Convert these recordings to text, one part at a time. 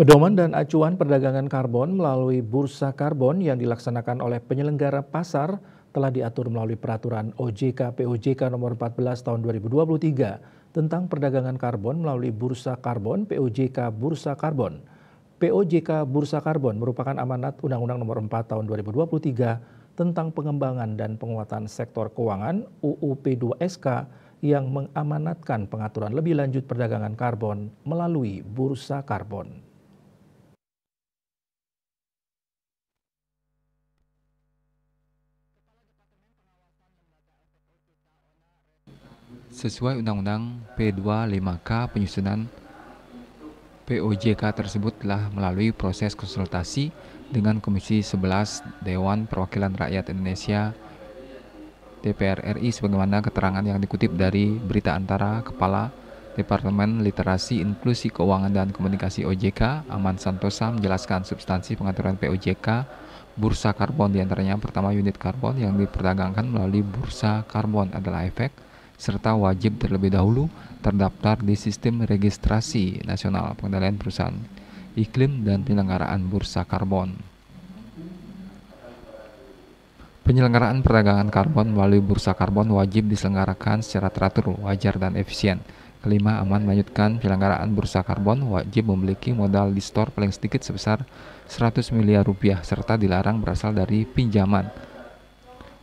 Pedoman dan acuan perdagangan karbon melalui bursa karbon yang dilaksanakan oleh penyelenggara pasar telah diatur melalui peraturan OJK POJK nomor 14 tahun 2023 tentang perdagangan karbon melalui bursa karbon POJK bursa karbon. POJK bursa karbon merupakan amanat Undang-Undang nomor 4 tahun 2023 tentang pengembangan dan penguatan sektor keuangan UUP 2SK yang mengamanatkan pengaturan lebih lanjut perdagangan karbon melalui bursa karbon. Sesuai Undang-Undang P25K penyusunan POJK tersebut telah melalui proses konsultasi dengan Komisi 11 Dewan Perwakilan Rakyat Indonesia DPR RI sebagaimana keterangan yang dikutip dari berita antara Kepala Departemen Literasi Inklusi Keuangan dan Komunikasi OJK, Aman Santosa menjelaskan substansi pengaturan POJK bursa karbon diantaranya pertama unit karbon yang diperdagangkan melalui bursa karbon adalah efek serta wajib terlebih dahulu terdaftar di sistem registrasi nasional pengendalian perusahaan iklim dan penyelenggaraan bursa karbon. Penyelenggaraan perdagangan karbon melalui bursa karbon wajib diselenggarakan secara teratur, wajar, dan efisien. Kelima, aman melanjutkan penyelenggaraan bursa karbon wajib memiliki modal di store paling sedikit sebesar 100 miliar rupiah serta dilarang berasal dari pinjaman.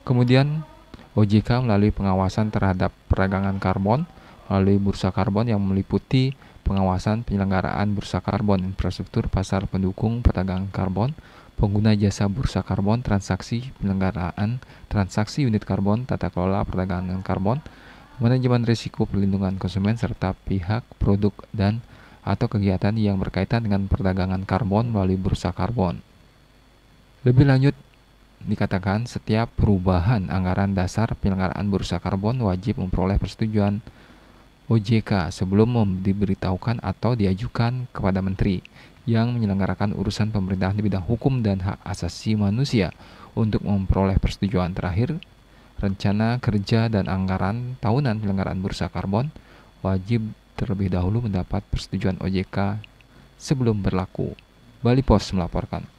Kemudian, OJK melalui pengawasan terhadap perdagangan karbon melalui bursa karbon yang meliputi pengawasan penyelenggaraan bursa karbon, infrastruktur pasar pendukung perdagangan karbon, pengguna jasa bursa karbon, transaksi penyelenggaraan transaksi unit karbon, tata kelola perdagangan karbon, manajemen risiko perlindungan konsumen serta pihak produk dan atau kegiatan yang berkaitan dengan perdagangan karbon melalui bursa karbon. Lebih lanjut, dikatakan setiap perubahan anggaran dasar penyelenggaraan bursa karbon wajib memperoleh persetujuan OJK sebelum diberitahukan atau diajukan kepada menteri yang menyelenggarakan urusan pemerintahan di bidang hukum dan hak asasi manusia untuk memperoleh persetujuan terakhir rencana kerja dan anggaran tahunan penyelenggaraan bursa karbon wajib terlebih dahulu mendapat persetujuan OJK sebelum berlaku. Bali Pos melaporkan.